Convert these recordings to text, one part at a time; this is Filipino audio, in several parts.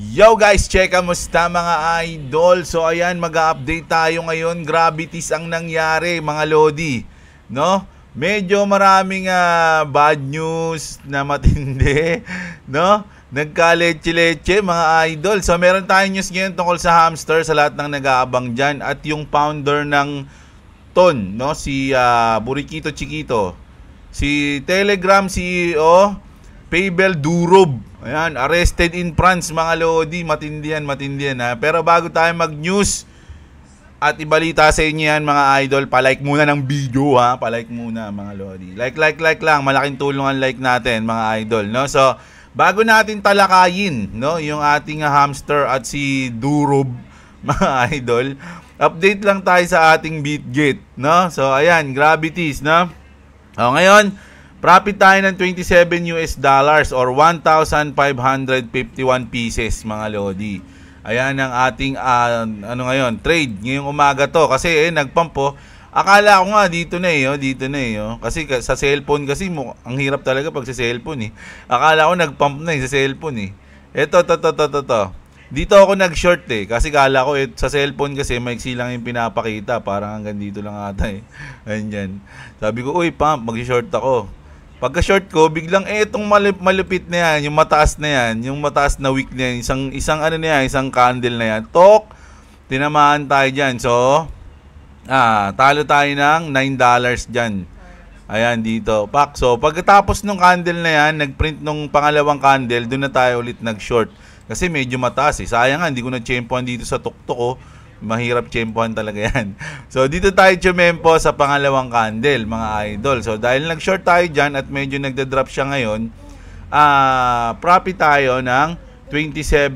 Yo guys, check kamusta mga idol. So ayan, mag-update tayo ngayon. Gravities ang nangyari mga lodi, no? Medyo maraming uh, bad news na matindi, no? Nagkaleche-leche mga idol. So meron tayong news ngayon tungkol sa hamster sa lahat ng nag-aabang diyan at yung founder ng Ton, no? Si uh, ah, Burikito Chiquito. Si Telegram CEO Pavel Durov. Ayan, arrested in France mga Lodi. Matindihan, matindihan ha. Pero bago tayo mag-news at ibalita sa inyo yan mga idol, palike muna ng video ha. Palike muna mga Lodi. Like, like, like lang. Malaking tulong ang like natin mga idol. No? So, bago natin talakayin no, yung ating hamster at si Durov mga idol, update lang tayo sa ating Bitgate. No? So, ayan, gravities. No? O, ngayon, Profit tayo ng 27 US dollars or 1,551 pieces mga lodi. Ayan ang ating uh, ano ngayon, trade ngayong umaga to kasi eh, nagpampo. Oh. Akala ko nga dito na eh, oh, dito na eh. Oh. Kasi sa cellphone kasi mo, ang hirap talaga pag sa cellphone eh. Akala ko nagpump na eh, sa cellphone eh. Ito, to, to, to, to, to. Dito ako nag-short eh. Kasi kala ko eh, sa cellphone kasi maiksi lang yung pinapakita. Parang hanggang dito lang ata eh. Ayan Sabi ko, uy, pump, mag-short ako. Pagka short ko, biglang eh itong malup, malupit na yan, yung mataas na yan, yung mataas na wick na yan, isang, isang ano na yan, isang candle na yan. Tok! Tinamaan tayo dyan. So, ah, talo tayo ng $9 dyan. Ayan, dito. Pak. So, pagkatapos nung candle na yan, nagprint nung pangalawang candle, doon na tayo ulit nag-short. Kasi medyo mataas eh. Sayang nga, hindi ko na-champion dito sa tuktok ko. Oh mahirap tiyempohan talaga yan. So, dito tayo tiyempo sa pangalawang candle, mga idol. So, dahil nag-short tayo dyan at medyo nagda-drop siya ngayon, uh, profit tayo ng $27,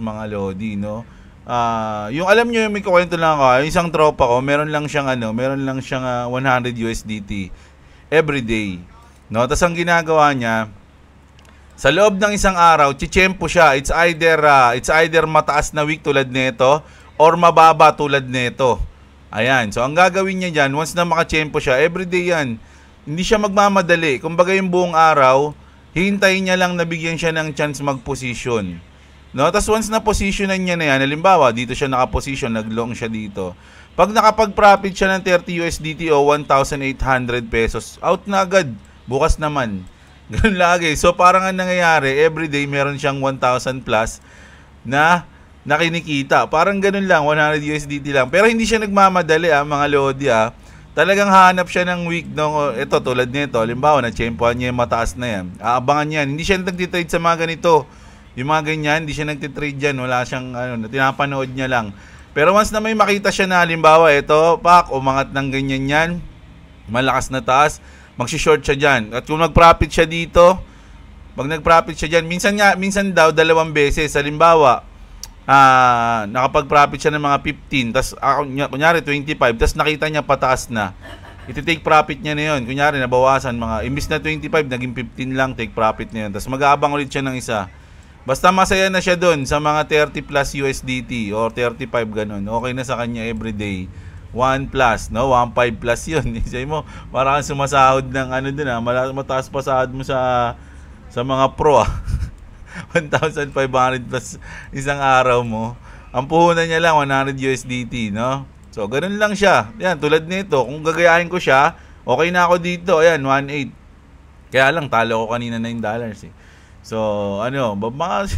mga lodi, no? Uh, yung alam nyo, may kukwento lang ako, ah, isang tropa ko, meron lang siyang ano, meron lang siyang uh, 100 USDT every day. No? Tapos ang ginagawa niya, sa loob ng isang araw, chichempo siya. It's either uh, it's either mataas na week tulad nito or mababa tulad nito. Ayan. So, ang gagawin niya dyan, once na makachempo siya, everyday yan. Hindi siya magmamadali. Kumbaga yung buong araw, hintayin niya lang na bigyan siya ng chance mag-position. No? Tapos once na positionan niya na yan, halimbawa, dito siya nakaposition, nag-long siya dito. Pag nakapag-profit siya ng 30 USDT o 1,800 pesos, out na agad. Bukas naman. Ganun lagi. So parang ang nangyayari, everyday meron siyang 1,000 plus na na kinikita. Parang ganun lang, 100 USDT lang. Pero hindi siya nagmamadali ah, mga Lodi ah. Talagang hanap siya ng week nung, ito tulad nito, halimbawa na champion niya yung mataas na yan. Aabangan niyan. Hindi siya nagtitrade sa mga ganito. Yung mga ganyan, hindi siya nagtitrade dyan. Wala siyang, ano, tinapanood niya lang. Pero once na may makita siya na, halimbawa, ito, pak, umangat ng ganyan yan, malakas na taas, magsishort siya dyan. At kung nag-profit siya dito, pag nag-profit siya dyan, minsan nga, minsan daw, dalawang beses. Halimbawa, uh, nakapag-profit siya ng mga 15, tas uh, kunyari 25, tas nakita niya pataas na, iti-take profit niya na yun. Kunyari, nabawasan mga, imbis na 25, naging 15 lang, take profit niya yun. Tapos mag-aabang ulit siya ng isa. Basta masaya na siya doon sa mga 30 plus USDT or 35 ganun. Okay na sa kanya everyday. 1 plus, no? 1.5 plus yun. Sabi mo, parang sumasahod ng ano doon ah. Mataas pa sahod mo sa sa mga pro ah. 1,500 plus isang araw mo. Ang puhunan niya lang, 100 USDT, no? So, ganun lang siya. Yan, tulad nito, kung gagayahin ko siya, okay na ako dito. Ayan, 1.8. Kaya lang, talo ko kanina 9 dollars eh. So, ano, mga,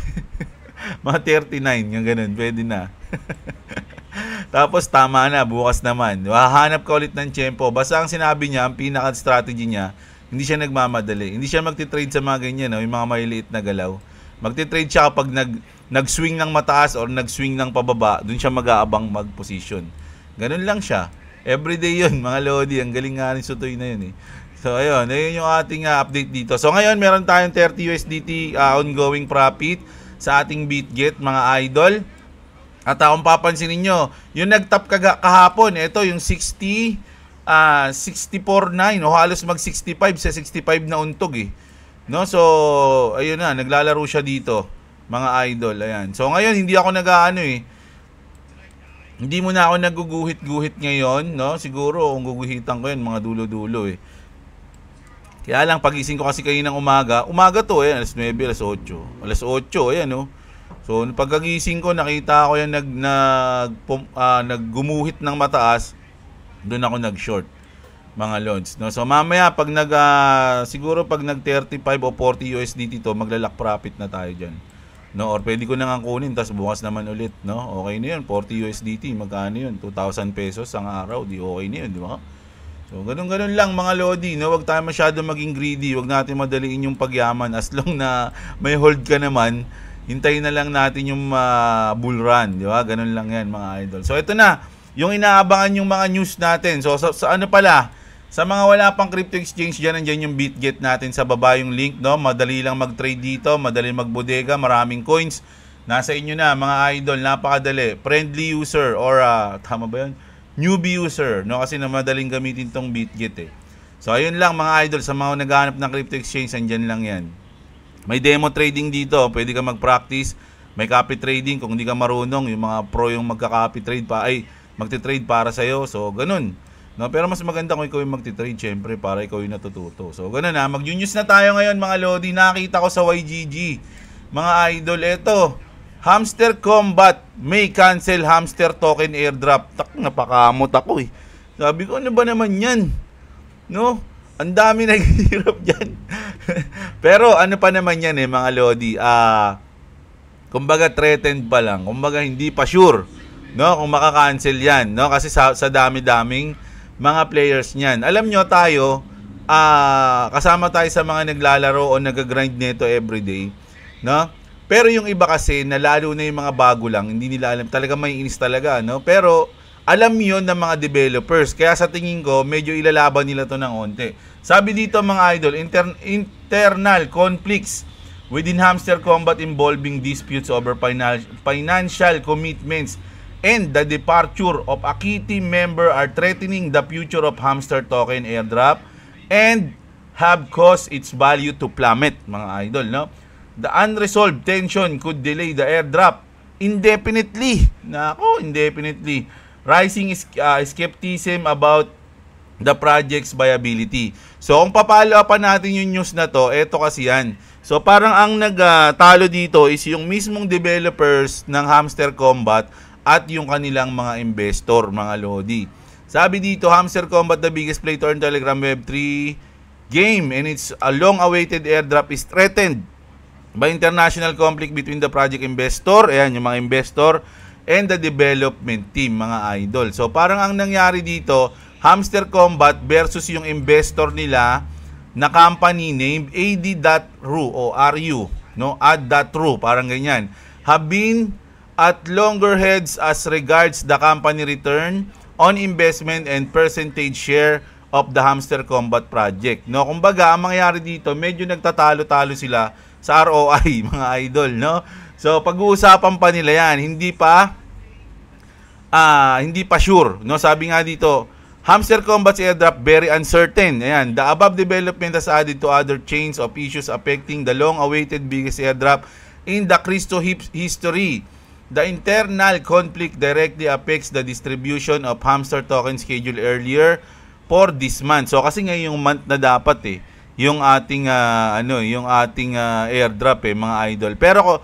mga 39, yung ganun, pwede na. Tapos tama na, bukas naman. Hahanap ka ulit ng tiyempo. Basta ang sinabi niya, ang pinaka-strategy niya, hindi siya nagmamadali. Hindi siya magti-trade sa mga ganyan, no? yung mga maliliit na galaw. Magte-trade siya kapag nag, nag-swing ng mataas or nag-swing ng pababa, dun siya mag-aabang mag-position. Ganun lang siya. Everyday yun, mga lodi. Ang galing nga ni Sutoy na yun eh. So, ayun. Ayun yung ating uh, update dito. So, ngayon, meron tayong 30 USDT uh, ah, ongoing profit sa ating BitGet, mga idol. At uh, papansin ninyo, yung nagtap kaga- kahapon, ito yung 60, uh, 64.9 o halos mag 65 sa 65 na untog eh. No, so ayun na, naglalaro siya dito, mga idol. Ayan. So ngayon hindi ako nag-aano eh. Hindi mo na ako naguguhit-guhit ngayon, no? Siguro kung guguhitan ko 'yun mga dulo-dulo eh. Kaya lang pagising ko kasi kayo ng umaga. Umaga to eh, alas 9, alas 8. Alas 8, ayan no. So pagkagising ko nakita ko 'yan nag nag, pum, uh, naggumuhit ng mataas. Doon ako nag-short mga loans. No? So mamaya pag nag uh, siguro pag nag 35 o 40 USDT to, maglalak profit na tayo diyan. No, or pwede ko na ang kunin tapos bukas naman ulit, no? Okay na 'yun, 40 USDT, magkano 'yun? 2,000 pesos ang araw, di okay na 'yun, di ba? So, ganun-ganun lang mga lodi, no? Huwag tayo masyado maging greedy, huwag natin madaliin yung pagyaman as long na may hold ka naman, hintayin na lang natin yung uh, bull run, di ba? Ganun lang yan mga idol. So, ito na, yung inaabangan yung mga news natin. So, sa, sa ano pala, sa mga wala pang crypto exchange dyan, nandyan yung BitGet natin sa baba yung link. No? Madali lang mag-trade dito, madali magbodega, maraming coins. Nasa inyo na mga idol, napakadali. Friendly user or uh, tama ba yun? Newbie user. No? Kasi na madaling gamitin tong BitGet eh. So ayun lang mga idol, sa mga naghahanap ng crypto exchange, nandyan lang yan. May demo trading dito, pwede ka mag-practice. May copy trading kung hindi ka marunong, yung mga pro yung magka-copy trade pa ay magte-trade para sa iyo. So ganun. No, pero mas maganda kung ikaw yung magti-trade, syempre, para ikaw yung natututo. So, ganun na. Ah. Mag-news na tayo ngayon, mga Lodi. Nakita ko sa YGG. Mga idol, eto. Hamster Combat may cancel hamster token airdrop. Tak, napakamot ako eh. Sabi ko, ano ba naman yan? No? Ang dami naghihirap dyan. pero ano pa naman yan eh, mga Lodi. Ah, uh, kumbaga threatened pa lang. Kumbaga hindi pa sure. No, kung makakancel yan. No, kasi sa, sa dami-daming mga players niyan. Alam nyo tayo, uh, kasama tayo sa mga naglalaro o nag-grind nito everyday, no? Pero yung iba kasi, nalalo na yung mga bago lang, hindi nila alam. Talaga may inis talaga, no? Pero alam yon ng mga developers. Kaya sa tingin ko, medyo ilalaban nila to ng onte. Sabi dito mga idol, inter- internal conflicts within hamster combat involving disputes over financial commitments and the departure of a key team member are threatening the future of hamster token airdrop and have caused its value to plummet, mga idol, no? The unresolved tension could delay the airdrop indefinitely. Nako, indefinitely. Rising uh, skepticism about the project's viability. So, kung papalo natin yung news na to, eto kasi yan. So, parang ang nagtalo ah, uh, dito is yung mismong developers ng Hamster Combat at yung kanilang mga investor, mga Lodi. Sabi dito, Hamster Combat, the biggest play to earn Telegram Web3 game and its a long-awaited airdrop is threatened by international conflict between the project investor, ayan, yung mga investor, and the development team, mga idol. So, parang ang nangyari dito, Hamster Combat versus yung investor nila na company named ad.ru o RU, no? ad.ru, parang ganyan. Have been at longer heads as regards the company return on investment and percentage share of the Hamster Combat Project. No, kumbaga, ang mangyayari dito, medyo nagtatalo-talo sila sa ROI, mga idol, no? So, pag-uusapan pa nila 'yan, hindi pa ah, uh, hindi pa sure, no? Sabi nga dito, Hamster Combat's airdrop very uncertain. Ayan, the above development has added to other chains of issues affecting the long-awaited biggest airdrop in the Cristo history The internal conflict directly affects the distribution of hamster token schedule earlier for this month. So kasi ngayon yung month na dapat eh yung ating uh, ano, yung ating uh, airdrop eh mga idol. Pero ko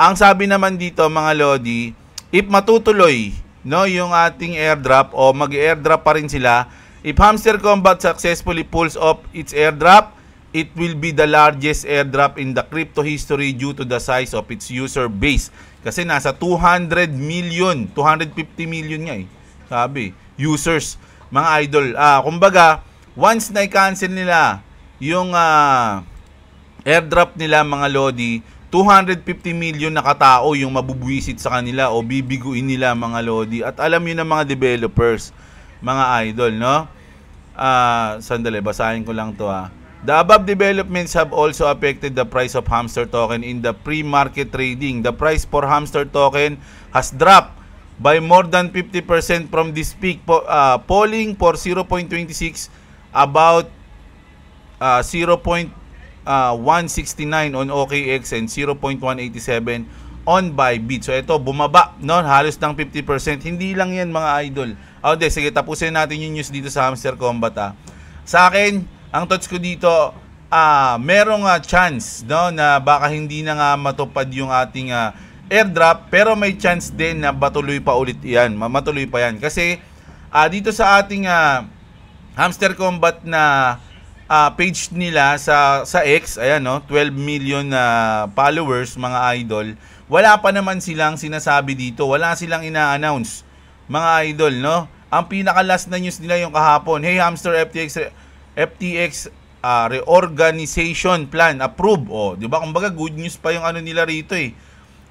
ang sabi naman dito mga lodi, if matutuloy no yung ating airdrop o mag-airdrop pa rin sila, if Hamster Combat successfully pulls off its airdrop, it will be the largest airdrop in the crypto history due to the size of its user base. Kasi nasa 200 million, 250 million nga eh. Sabi, users, mga idol. Ah, kumbaga, once na-cancel i nila yung ah, airdrop nila mga Lodi, 250 million na katao yung mabubuisit sa kanila o bibiguin nila mga Lodi. At alam yun ng mga developers, mga idol, no? Ah, sandali, basahin ko lang to ah. The above developments have also affected the price of hamster token in the pre-market trading. The price for hamster token has dropped by more than 50% from this peak, uh, falling for 0.26 about uh, 0.169 uh, on OKX and 0.187 on Bybit. So ito, bumaba, no? halos ng 50%. Hindi lang yan mga idol. O, oh, de, sige, tapusin natin yung news dito sa Hamster Combat. ah. Sa akin, ang thoughts ko dito, ah, merong uh, chance no, na baka hindi na nga matupad yung ating uh, airdrop pero may chance din na batuloy pa ulit yan. Matuloy pa yan. Kasi uh, dito sa ating uh, hamster combat na uh, page nila sa sa X, ayan no, 12 million na uh, followers mga idol. Wala pa naman silang sinasabi dito, wala silang ina-announce mga idol, no? Ang pinaka last na news nila yung kahapon, hey Hamster FTX FTX uh, ah, reorganization plan approved. Oh, 'di ba? Kumbaga good news pa yung ano nila rito eh.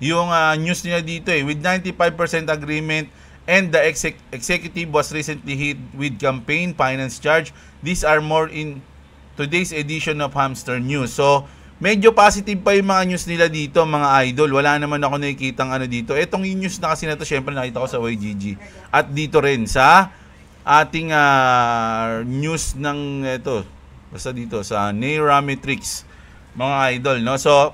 Yung uh, news nila dito eh with 95% agreement and the exec- executive was recently hit with campaign finance charge. These are more in today's edition of Hamster News. So, medyo positive pa yung mga news nila dito, mga idol. Wala naman ako nakikitang ano dito. Etong news na kasi na to, syempre nakita ko sa YGG. At dito rin sa ating uh, news ng ito basta dito sa Neurometrics mga idol no so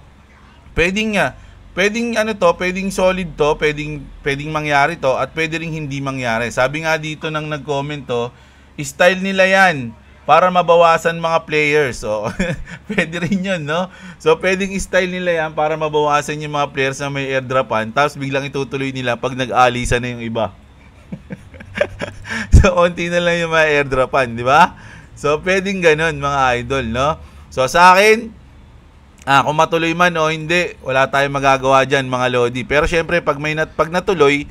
pwedeng uh, pwedeng ano to pwedeng solid to pwedeng pwedeng mangyari to at pwede ring hindi mangyari sabi nga dito ng nag-comment to oh, style nila yan para mabawasan mga players. So, pwede rin yun, no? So, pwedeng style nila yan para mabawasan yung mga players na may airdropan. Tapos, biglang itutuloy nila pag nag-alisa na yung iba. so, konti na lang yung mga airdropan, di ba? So, pwedeng ganun, mga idol, no? So, sa akin, ah, kung matuloy man o hindi, wala tayong magagawa dyan, mga Lodi. Pero, syempre, pag, may nat pag natuloy,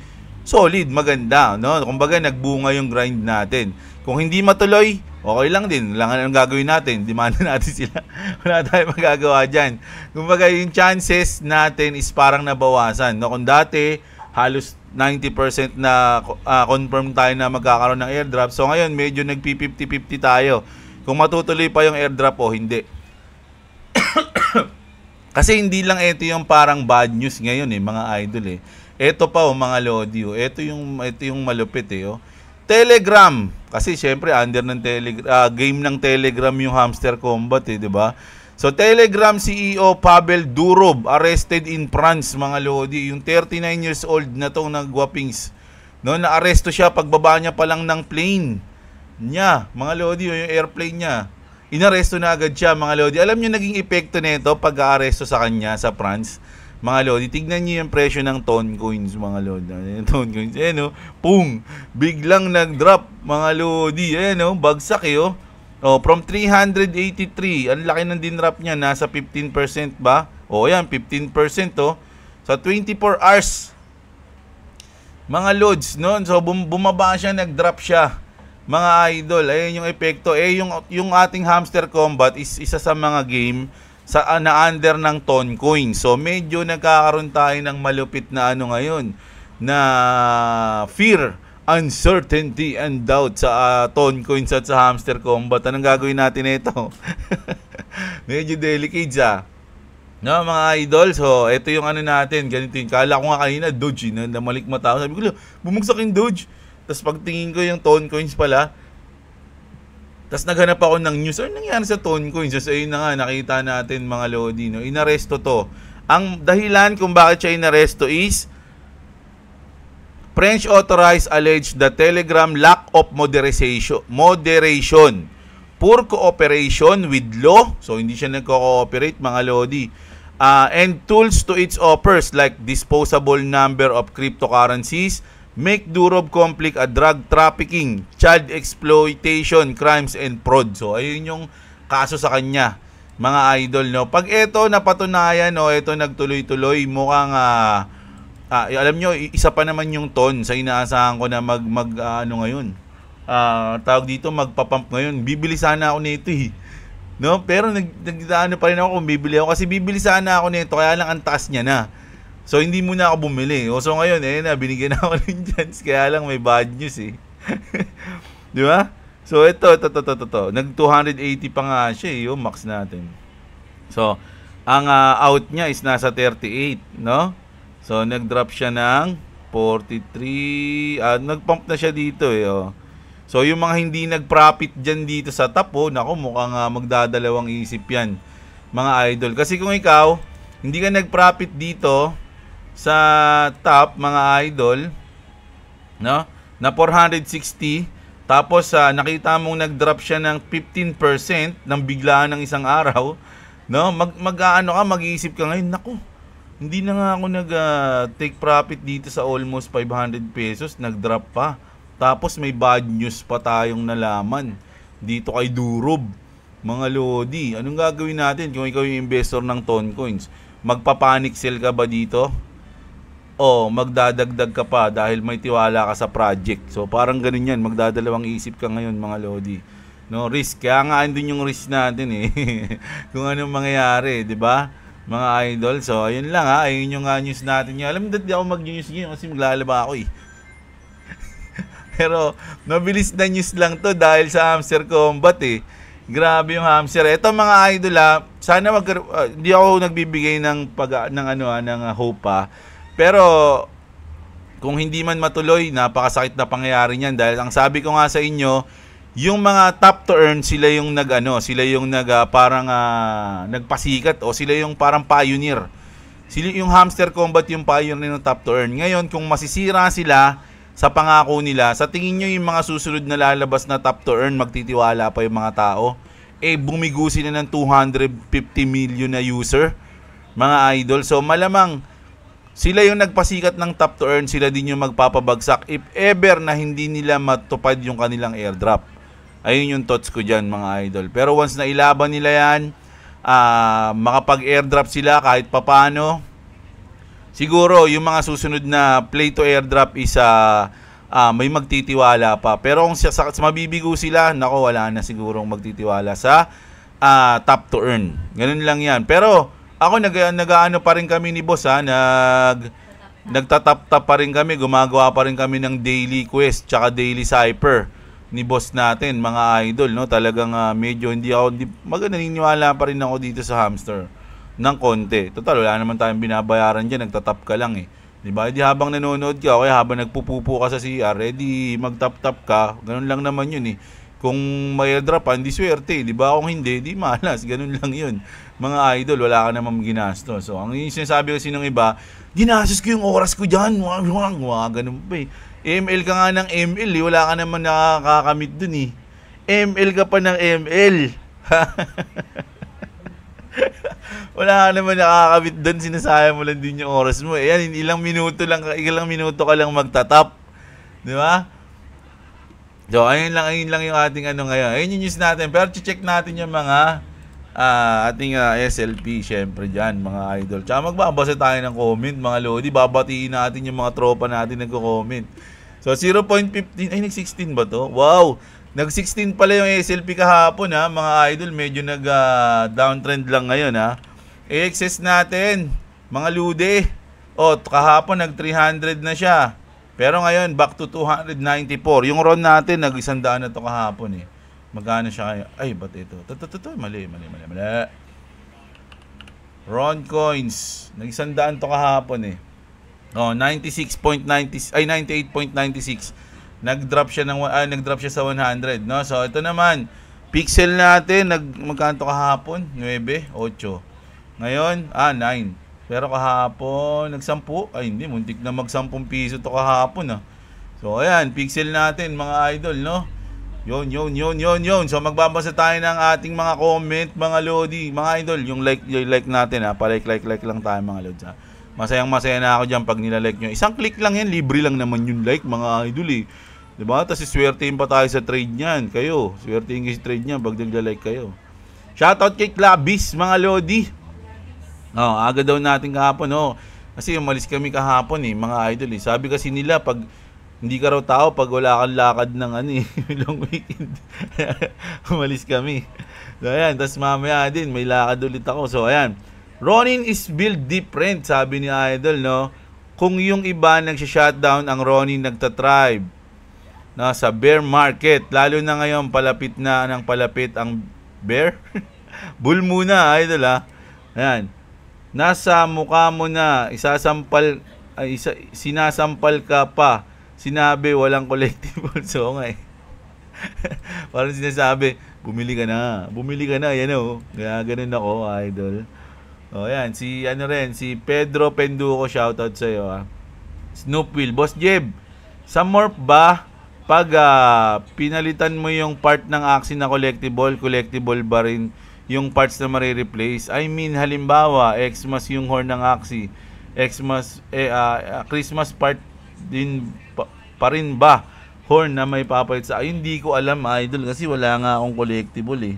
solid, maganda, no? Kumbaga, nagbunga yung grind natin. Kung hindi matuloy, okay lang din. Langan ang gagawin natin. Demanda natin sila. Wala tayong magagawa dyan. Kumbaga, yung chances natin is parang nabawasan. No? Kung dati, halos 90% na uh, confirm tayo na magkakaroon ng airdrop. So ngayon, medyo nagpi-50-50 tayo kung matutuloy pa yung airdrop o hindi. Kasi hindi lang ito yung parang bad news ngayon eh, mga idol eh. Ito pa oh, mga lodi oh. Ito yung, ito yung malupit eh oh. Telegram. Kasi syempre under ng telegram, uh, game ng Telegram yung Hamster Combat eh, 'di ba? So Telegram CEO Pavel Durov arrested in France mga lodi. Yung 39 years old na tong nagwapings. No, naaresto siya pagbaba niya pa lang ng plane niya. Mga lodi, yung airplane niya. Inaresto na agad siya mga lodi. Alam niyo naging epekto nito pag-aaresto sa kanya sa France. Mga lodi, tignan niyo yung presyo ng ton coins mga lodi. Ano ton coins, eh no, pum, biglang nag-drop mga lodi. Eh no, bagsak eh oh. Oh, from 383, ang laki ng dinrap niya, nasa 15% ba? O oh, yan, 15% oh. Sa 24 hours, mga loads noon. So bum- bumaba siya, nag-drop siya. Mga idol, ayun yung epekto. Eh yung yung ating hamster combat is isa sa mga game sa na under ng ton coin. So medyo nagkakaroon tayo ng malupit na ano ngayon na fear uncertainty and doubt sa uh, ah, tone coins at sa hamster combat. Anong gagawin natin ito? Medyo delicate ah. No, mga idol, so ito yung ano natin, ganito yung, kala ko nga kanina, Doge, eh, na, namalik mata ako. Sabi ko, bumagsak yung Doge. Tapos pagtingin ko yung tone coins pala, tapos naghanap ako ng news, ano nangyari sa tone coins? So, ayun na nga, nakita natin mga Lodi, no? inaresto to. Ang dahilan kung bakit siya inaresto is, French authorities allege the Telegram lack of moderation, moderation, poor cooperation with law, so hindi siya nagko-cooperate mga lodi, uh, and tools to its offers like disposable number of cryptocurrencies, make Durob conflict a drug trafficking, child exploitation, crimes and fraud. So ayun yung kaso sa kanya mga idol no. Pag ito napatunayan no, ito nagtuloy-tuloy mukhang uh, Ah, alam nyo, isa pa naman yung ton sa inaasahan ko na mag, mag uh, ano ngayon. Ah, tawag dito, magpapump ngayon. Bibili sana ako nito eh. No? Pero nag, nag nagdaan pa rin ako kung bibili ako. Kasi bibili sana ako nito, kaya lang ang taas niya na. So, hindi muna ako bumili. O, so ngayon, eh, na, binigyan ako ng chance. Kaya lang may bad news eh. Di ba? So, ito, ito, ito, ito, ito. Nag 280 pa nga siya eh, yung max natin. So, ang uh, out niya is nasa 38, no? So, nag-drop siya ng 43. Ah, nag-pump na siya dito eh. Oh. So, yung mga hindi nag-profit dyan dito sa top, oh, nako, mukhang uh, magdadalawang isip yan, mga idol. Kasi kung ikaw, hindi ka nag-profit dito sa top, mga idol, no? na 460, tapos uh, nakita mong nag-drop siya ng 15% Nang biglaan ng isang araw, no? Mag, mag-aano ka, mag-iisip ka ngayon, nako, hindi na nga ako nag-take ah, profit dito sa almost 500 pesos. Nag-drop pa. Tapos may bad news pa tayong nalaman. Dito kay Durub. Mga Lodi, anong gagawin natin kung ikaw yung investor ng Ton Coins? Magpapanic sell ka ba dito? O magdadagdag ka pa dahil may tiwala ka sa project. So parang ganun yan, magdadalawang isip ka ngayon mga Lodi. No, risk. Kaya nga andun yung risk natin eh. kung anong mangyayari, di ba? mga idol. So, ayun lang ha. Ayun yung uh, news natin. Yung, alam mo, dati ako mag-news ngayon kasi maglalaba ako eh. Pero, mabilis na news lang to dahil sa hamster combat eh. Grabe yung hamster. Ito mga idol ha, sana wag uh, hindi ako nagbibigay ng pag ng ano ha, ah, ng uh, hope ha. Pero kung hindi man matuloy, napakasakit na pangyayari niyan dahil ang sabi ko nga sa inyo, yung mga top to earn sila yung nagano, sila yung nag uh, parang uh, nagpasikat o sila yung parang pioneer. Sila yung hamster combat yung pioneer ng top to earn. Ngayon kung masisira sila sa pangako nila, sa tingin niyo yung mga susunod na lalabas na top to earn magtitiwala pa yung mga tao? Eh bumigo sila ng 250 million na user, mga idol. So malamang sila yung nagpasikat ng top to earn, sila din yung magpapabagsak if ever na hindi nila matupad yung kanilang airdrop. Ayun yung thoughts ko dyan mga idol. Pero once na ilaban nila yan, uh, makapag-airdrop sila kahit papano. Siguro yung mga susunod na play to airdrop is uh, uh, may magtitiwala pa. Pero kung sa, sa, sa mabibigo sila, nako wala na sigurong magtitiwala sa uh, top to earn. Ganun lang yan. Pero ako nag, nag ano pa rin kami ni boss ha, nag nagtatap-tap pa rin kami, gumagawa pa rin kami ng daily quest tsaka daily cipher ni boss natin, mga idol, no? Talagang uh, medyo hindi ako, di, maganda naniniwala pa rin ako dito sa hamster ng konti. Total, wala naman tayong binabayaran dyan, nagtatap ka lang eh. Di ba? Di habang nanonood ka, okay, habang nagpupupo ka sa CR, ready, magtap-tap ka, ganun lang naman yun eh. Kung may drapan, ah, di swerte. Di ba? Kung hindi, di malas. Ganun lang yun. Mga idol, wala ka namang ginastos. So, ang sinasabi kasi ng iba, ginastos ko yung oras ko diyan. dyan. Mga ganun pa eh. ML ka nga ng ML, eh. wala ka naman nakakamit dun eh. ML ka pa ng ML. wala ka naman nakakamit dun, sinasayang mo lang din yung oras mo. Ayan, eh. ilang minuto lang, ilang minuto ka lang magtatap. Di ba? So, ayun lang, ayun lang yung ating ano ngayon. Ayun yung news natin. Pero check natin yung mga uh, ating uh, ah, SLP, syempre dyan, mga idol. Tsaka magbabasa tayo ng comment, mga lodi. Babatiin natin yung mga tropa natin nagko-comment. So 0.15, ay nag-16 ba to? Wow! Nag-16 pala yung SLP kahapon ha, mga idol. Medyo nag-downtrend ah, uh, lang ngayon ha. Excess natin, mga lude. Oh, kahapon nag-300 na siya. Pero ngayon, back to 294. Yung RON natin, nag 100 na to kahapon eh. Magkano siya kayo? Ay, ba't ito? Totoo, mali, mali, mali, mali. RON coins. Nag-isandaan to kahapon eh. Oh, 96.90 ay 98.96. Nag-drop siya ng ay, ah, nag-drop siya sa 100, no? So ito naman, pixel natin nag magkanto kahapon? 9, 8. Ngayon, ah 9. Pero kahapon nagsampu, ay hindi muntik na magsampung piso to kahapon ah. So ayan, pixel natin mga idol, no? Yon, yon, yon, yon, yon. So magbabasa tayo ng ating mga comment, mga lodi, mga idol. Yung like, yung like natin ha. Ah. Pa-like, like, like lang tayo mga lodi. ha. Ah. Masayang masaya na ako dyan pag nilalike nyo. Isang click lang yan, libre lang naman yung like mga idol eh. Diba? Tapos swertein pa tayo sa trade niyan. Kayo, swertein kayo sa trade niyan pag nagla-like kayo. Shoutout kay Clavis, mga Lodi. Oh, aga daw natin kahapon. Oh. Kasi umalis kami kahapon eh, mga idol eh. Sabi kasi nila pag hindi ka raw tao pag wala kang lakad ng ano eh, long weekend. umalis kami. So ayan, tapos mamaya din may lakad ulit ako. So ayan, Ronin is built different, sabi ni Idol, no? Kung yung iba nagsha-shutdown, ang Ronin nagtatribe no, sa bear market. Lalo na ngayon, palapit na ng palapit ang bear. Bull muna, Idol, ha? Ah. Ayan. Nasa mukha mo na, isasampal, ay, isa, sinasampal ka pa. Sinabi, walang collectible. So, nga eh. Parang sinasabi, bumili ka na. Bumili ka na, yan o. Oh. Kaya ganun ako, Idol. Oh, yan, si ano rin, si Pedro Penduko, shoutout sa iyo ha. Ah. Snoop Will, Boss Jeb, sa morph ba pag uh, pinalitan mo yung part ng action na collectible, collectible ba rin yung parts na mare I mean, halimbawa, Xmas yung horn ng Axie, Xmas, eh, uh, Christmas part din pa, pa rin ba horn na may papalit sa? Ay, hindi ko alam, idol, kasi wala nga akong collectible eh.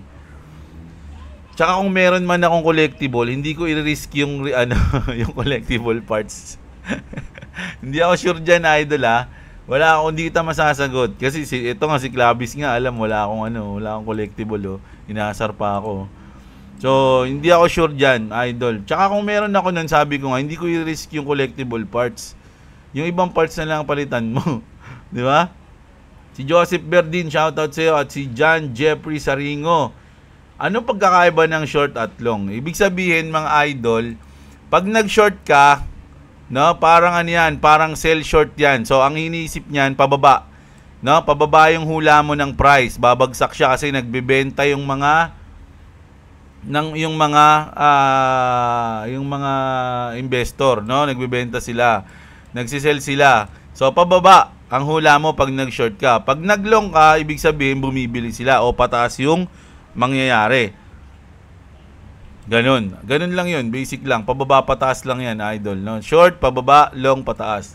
Tsaka kung meron man akong collectible, hindi ko i-risk yung, ano, yung collectible parts. hindi ako sure dyan, idol ha. Ah. Wala akong, hindi kita masasagot. Kasi si, ito nga, si Clavis nga, alam, wala akong ano, wala akong collectible, oh. Inaasar pa ako. So, hindi ako sure dyan, idol. Tsaka kung meron ako nun, sabi ko nga, hindi ko i-risk yung collectible parts. Yung ibang parts na lang palitan mo. Di ba? Si Joseph Berdin, shoutout sa'yo. At si John Jeffrey Saringo. Ano pagkakaiba ng short at long? Ibig sabihin mga idol, pag nag-short ka, no, parang ano yan, parang sell short yan. So ang iniisip niyan, pababa. No, pababa yung hula mo ng price. Babagsak siya kasi nagbebenta yung mga ng yung mga uh, yung mga investor, no? Nagbebenta sila. Nagsisell sila. So pababa ang hula mo pag nag-short ka. Pag nag-long ka, ibig sabihin bumibili sila o pataas yung mangyayari. Ganun. Ganun lang yun. Basic lang. Pababa, pataas lang yan, idol. No? Short, pababa, long, pataas.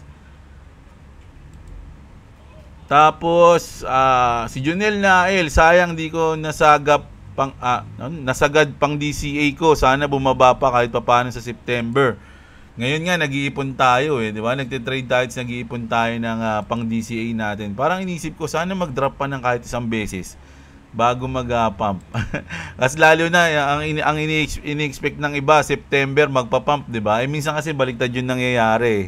Tapos, uh, si Junel Nael, sayang di ko nasagap pang, uh, nasagad pang DCA ko. Sana bumaba pa kahit papaano sa September. Ngayon nga, nag-iipon tayo eh, di ba? Nagtitrade tayo at nag-iipon tayo ng uh, pang DCA natin. Parang inisip ko, sana mag-drop pa ng kahit isang beses bago mag-pump. kasi lalo na eh, ang ini ang ini-expect ng iba September magpa-pump, 'di ba? Eh minsan kasi baliktad 'yun nangyayari. Eh.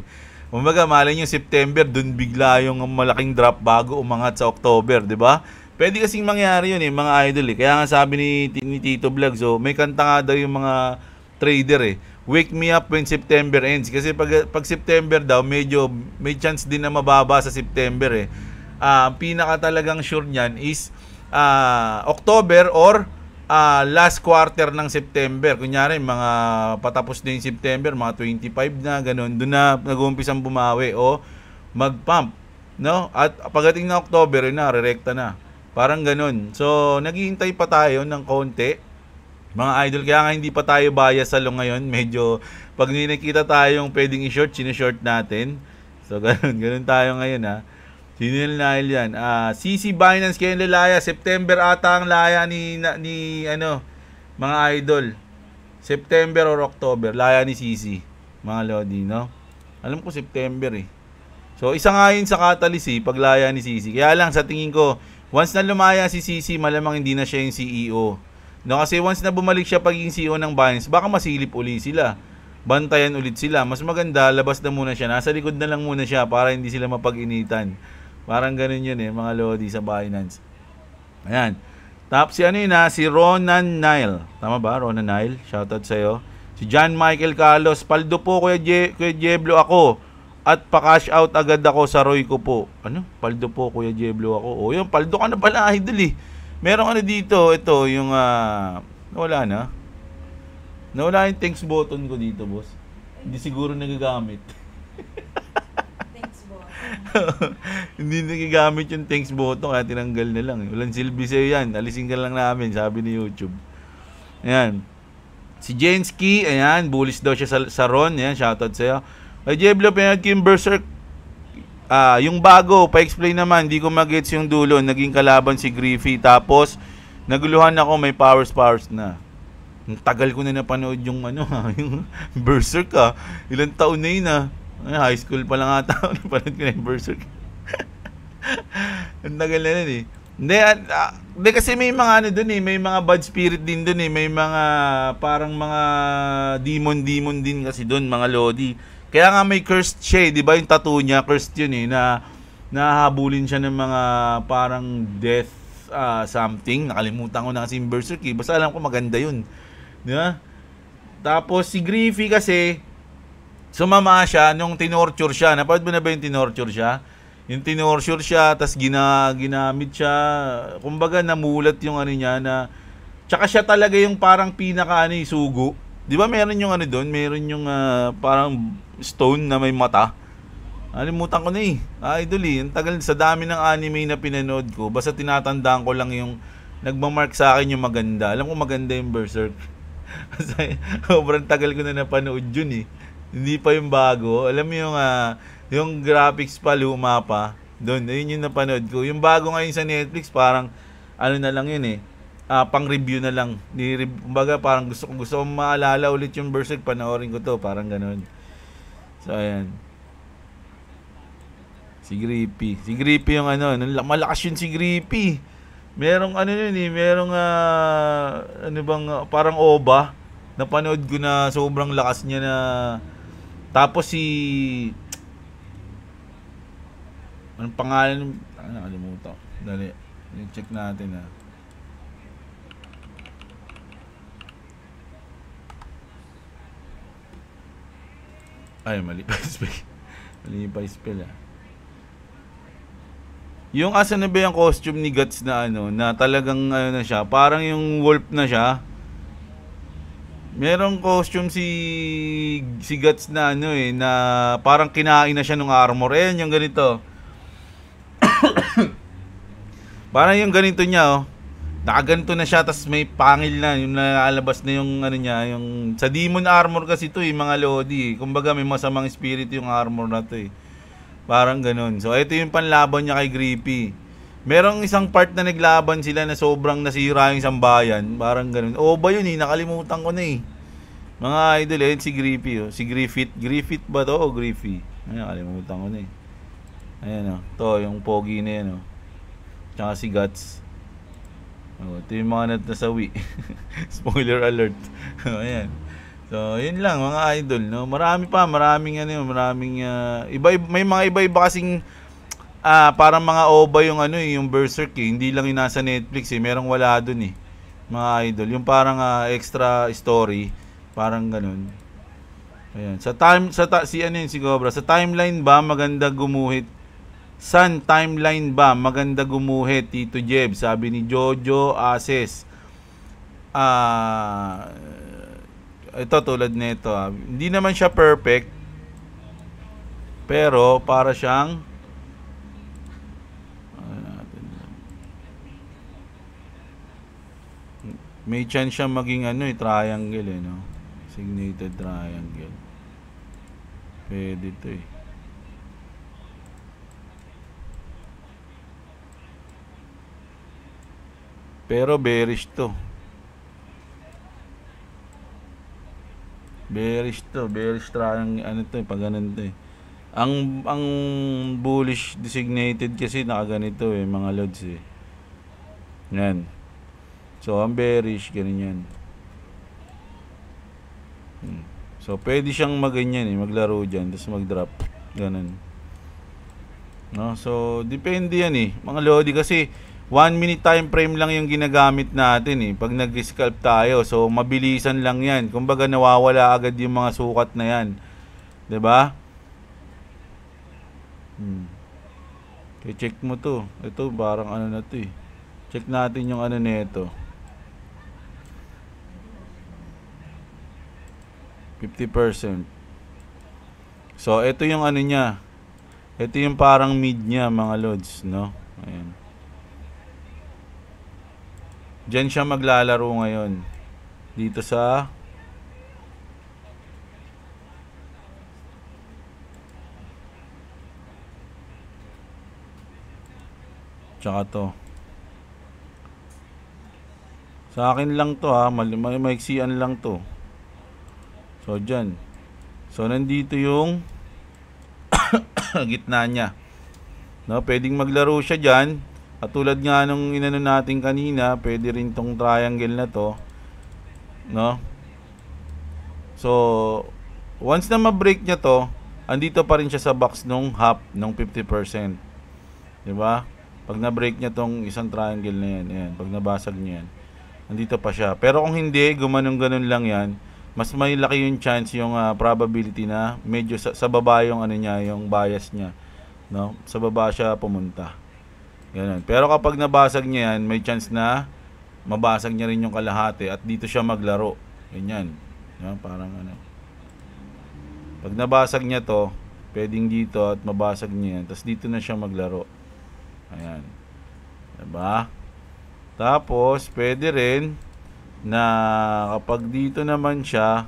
Kumbaga, malay nyo September, dun bigla yung malaking drop bago umangat sa October, di ba? Pwede kasi mangyari yun eh, mga idol eh. Kaya nga sabi ni, ni Tito Vlog, so oh, may kanta nga daw yung mga trader eh. Wake me up when September ends. Kasi pag, pag September daw, medyo may chance din na mababa sa September eh. Uh, pinaka talagang sure niyan is uh, October or uh, last quarter ng September. Kunyari, mga patapos din September, mga 25 na, ganun. Doon na nag-uumpisang bumawi o mag-pump. No? At pagdating ng October, yun na, rerekta na. Parang ganun. So, naghihintay pa tayo ng konti. Mga idol, kaya nga hindi pa tayo bias sa long ngayon. Medyo, pag nakikita tayong pwedeng i-short, sinishort natin. So, ganun. Ganun tayo ngayon, ha. Sino na yan? Uh, ah, CC Binance kayo lalaya. September ata ang laya ni, na, ni ano, mga idol. September or October. Laya ni CC. Mga Lodi, no? Alam ko September eh. So, isa nga yun sa catalyst eh, paglaya ni CC. Kaya lang, sa tingin ko, once na lumaya si CC, malamang hindi na siya yung CEO. No, kasi once na bumalik siya pagiging CEO ng Binance, baka masilip uli sila bantayan ulit sila. Mas maganda, labas na muna siya. Nasa likod na lang muna siya para hindi sila mapag-initan. Parang ganun yun eh, mga Lodi sa Binance. Ayan. Tapos si ano yun ha, ah, si Ronan Nile. Tama ba? Ronan Nile? Shoutout sa'yo. Si John Michael Carlos. Paldo po, Kuya, Je- Kuya Jeblo ako. At pa-cash out agad ako sa Roy ko po. Ano? Paldo po, Kuya Jeblo ako. O oh, yun, paldo ka na pala, idol eh. Meron ano dito, ito, yung, uh, ah, wala na. Nawala yung thanks button ko dito, boss. Hindi siguro nagagamit. hindi nagigamit yung thanks button kaya tinanggal na lang. Eh. Walang silbi sa'yo yan. Alisin ka lang namin, sabi ni YouTube. Ayan. Si Jensky, ayan, bullish daw siya sa, sa Ron. Ayan, shoutout sa'yo. Kay Jeblo, pinag Kim Berserk. Ah, yung bago, pa-explain naman, hindi ko magets yung dulo. Naging kalaban si Griffey. Tapos, naguluhan ako, may powers-powers na. Ang tagal ko na napanood yung ano ha, yung Berserk ha. Ah. Ilang taon na yun ha. Ah. High school pa lang ata ako napanood ko na yung Berserk. Ang tagal na nun eh. Hindi, uh, hindi kasi may mga ano dun eh, may mga bad spirit din dun eh, may mga parang mga demon-demon din kasi dun, mga lodi. Kaya nga may cursed siya eh, di ba yung tattoo niya, cursed yun eh, na nahahabulin siya ng mga parang death uh, something. Nakalimutan ko na kasi yung Berserk eh. Basta alam ko maganda yun. Di ba? Tapos si Griffy kasi, sumama siya nung tinorture siya. Napanood mo na ba yung tinorture siya? Yung tinorture siya, tas gina, ginamit siya. Kumbaga namulat yung ano niya na... Tsaka siya talaga yung parang pinaka ano, eh, sugo. Di ba meron yung ano doon? Meron yung uh, parang stone na may mata. Alimutan ko na eh. Ah, idol eh. Ang tagal, sa dami ng anime na pinanood ko, basta tinatandaan ko lang yung nagmamark sa akin yung maganda. Alam ko maganda yung Berserk. Sobrang tagal ko na napanood yun eh. Hindi pa yung bago. Alam mo yung, uh, yung graphics pa, luma pa. Doon, yun yung napanood ko. Yung bago ngayon sa Netflix, parang ano na lang yun eh. Uh, ah, pang review na lang. Kumbaga parang gusto, gusto kong maalala ulit yung Berserk. Panoorin ko to. Parang ganun. So, ayan. Si Grippy. Si Grippy yung ano. Malakas yun si Grippy. Merong ano yun eh. Merong uh, ano bang uh, parang OBA. Napanood ko na sobrang lakas niya na tapos si Ano pangalan? Ano nakalimutan Dali. I-check natin ha. Ah. Ay, mali pa spell. mali pa spell ha. Ah. Yung asa na ba yung costume ni Guts na ano, na talagang ano na siya, parang yung wolf na siya. Merong costume si si Guts na ano eh na parang kinain na siya ng armor. Eh yung ganito. parang yung ganito niya oh. Nakaganto na siya tas may pangil na yung nalalabas na yung ano niya yung sa demon armor kasi to eh mga lodi. Eh. Kumbaga may masamang spirit yung armor na to eh. Parang ganoon. So ito yung panlaban niya kay Grippy. Merong isang part na naglaban sila na sobrang nasira yung isang bayan. Parang ganun. O ba yun eh? Nakalimutan ko na eh. Mga idol eh, si Griffey oh. Si Griffith. Griffith ba to o Griffy? Ay, nakalimutan ko na eh. Ayan oh. To, yung pogi na yan oh. Tsaka si Guts. Oh, ito yung mga nat Spoiler alert. oh, ayan. So, yun lang mga idol, no. Marami pa, maraming ano, maraming uh, ah, iba, may mga iba-iba kasing ah, parang mga OVA yung ano eh, yung Berserk eh. Hindi lang yung nasa Netflix eh. Merong wala dun eh. Mga idol. Yung parang ah, extra story. Parang ganun. Ayan. Sa time, sa ta, si ano yun, si Cobra. Sa timeline ba maganda gumuhit? San timeline ba maganda gumuhit, Tito Jeb? Sabi ni Jojo Ases. Ah, ito tulad nito. Ah. Hindi naman siya perfect. Pero para siyang May chance siya maging ano eh, triangle eh, no? Signated triangle. Pwede to eh. Pero bearish to. Bearish to, bearish triangle ano to, eh, pag ganun to eh. Ang ang bullish designated kasi naka ganito eh, mga lods eh. Yan. So, ang bearish, ganun yan. Hmm. So, pwede siyang maganyan eh, maglaro dyan, tapos mag-drop. Ganun. No? So, depende yan eh. Mga lodi kasi, 1 minute time frame lang yung ginagamit natin eh. Pag nag-scalp tayo, so mabilisan lang yan. Kumbaga, nawawala agad yung mga sukat na yan. ba? Diba? Hmm. Okay, check mo to. Ito, parang ano na to eh. Check natin yung ano nito. Na 50%. So, ito yung ano niya. Ito yung parang mid niya, mga lods, no? Ayan. Diyan siya maglalaro ngayon. Dito sa Tsaka to. Sa akin lang to ha, ma ma maiksian lang to. So, dyan. So, nandito yung gitna niya. No, pwedeng maglaro siya diyan. At tulad nga nung inano natin kanina, pwede rin tong triangle na to. No? So, once na ma-break niya to, andito pa rin siya sa box nung half, nung 50%. Di ba? Pag na-break niya tong isang triangle na yan, ayan, pag nabasag niya yan, andito pa siya. Pero kung hindi, gumanong ganun lang yan, mas may laki yung chance yung uh, probability na medyo sa, sa baba yung ano niya, yung bias niya, no? Sa baba siya pumunta. Ganun. Pero kapag nabasag niya yan, may chance na mabasag niya rin yung kalahati at dito siya maglaro. Ganyan. No? Parang ano. Pag nabasag niya to, pwedeng dito at mabasag niya yan. Tapos dito na siya maglaro. Ayan. Diba? Tapos, pwede rin na kapag dito naman siya,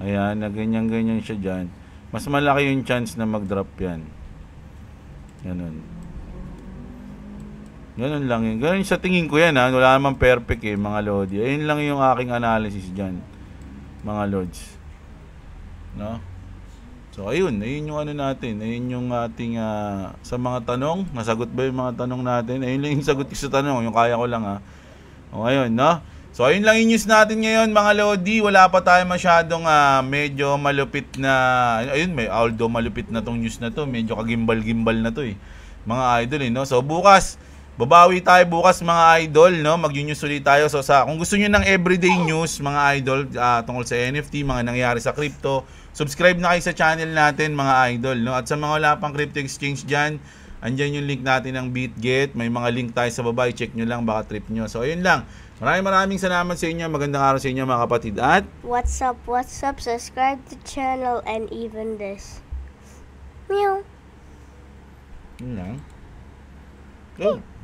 ayan, na ganyan-ganyan siya dyan, mas malaki yung chance na mag-drop yan. Ganun. Ganun lang yun. Ganun sa tingin ko yan ha. Wala naman perfect eh mga Lodi. Ayun lang yung aking analysis dyan. Mga Lods. No? So ayun. Ayun yung ano natin. Ayun yung ating uh, sa mga tanong. Nasagot ba yung mga tanong natin? Ayun lang yung sagot ko sa tanong. Yung kaya ko lang ha. O ayun no? So ayun lang yung news natin ngayon mga Lodi. Wala pa tayo masyadong uh, medyo malupit na ayun may although malupit na tong news na to, medyo kagimbal-gimbal na to eh. Mga idol eh no. So bukas Babawi tayo bukas mga idol, no? Mag-news ulit tayo. So sa kung gusto niyo ng everyday news mga idol uh, tungkol sa NFT, mga nangyari sa crypto, subscribe na kayo sa channel natin mga idol, no? At sa mga wala pang crypto exchange diyan, andiyan yung link natin ng BitGet, may mga link tayo sa baba, I check niyo lang baka trip niyo. So ayun lang. Maraming maraming salamat sa inyo. Magandang araw sa inyo mga kapatid. At what's up, what's up? Subscribe to channel and even this. Meow. Yun lang. Go. Hey.